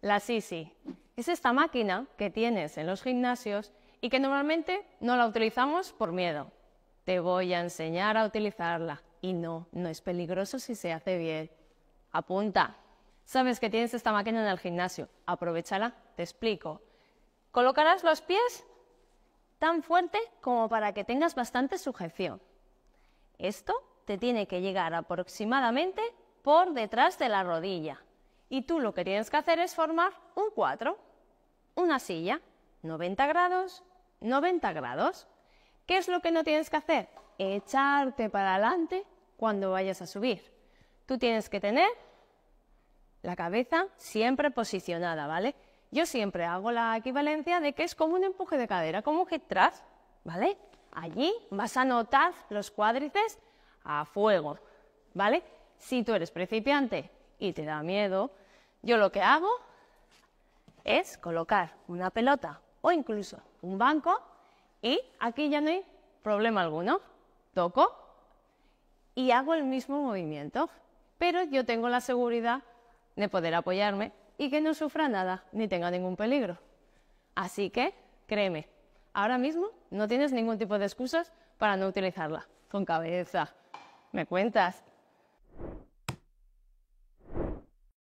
la Sisi. Es esta máquina que tienes en los gimnasios y que normalmente no la utilizamos por miedo. Te voy a enseñar a utilizarla y no, no es peligroso si se hace bien. Apunta. Sabes que tienes esta máquina en el gimnasio. Aprovechala, te explico. Colocarás los pies tan fuerte como para que tengas bastante sujeción. Esto te tiene que llegar aproximadamente por detrás de la rodilla y tú lo que tienes que hacer es formar un 4, una silla, 90 grados, 90 grados. ¿Qué es lo que no tienes que hacer? Echarte para adelante cuando vayas a subir. Tú tienes que tener la cabeza siempre posicionada, ¿vale? Yo siempre hago la equivalencia de que es como un empuje de cadera, como un tras ¿vale? Allí vas a notar los cuádrices a fuego, ¿vale? Si tú eres principiante y te da miedo, yo lo que hago es colocar una pelota o incluso un banco y aquí ya no hay problema alguno. Toco y hago el mismo movimiento, pero yo tengo la seguridad de poder apoyarme y que no sufra nada ni tenga ningún peligro. Así que, créeme, ahora mismo no tienes ningún tipo de excusas para no utilizarla. Con cabeza. ¿Me cuentas?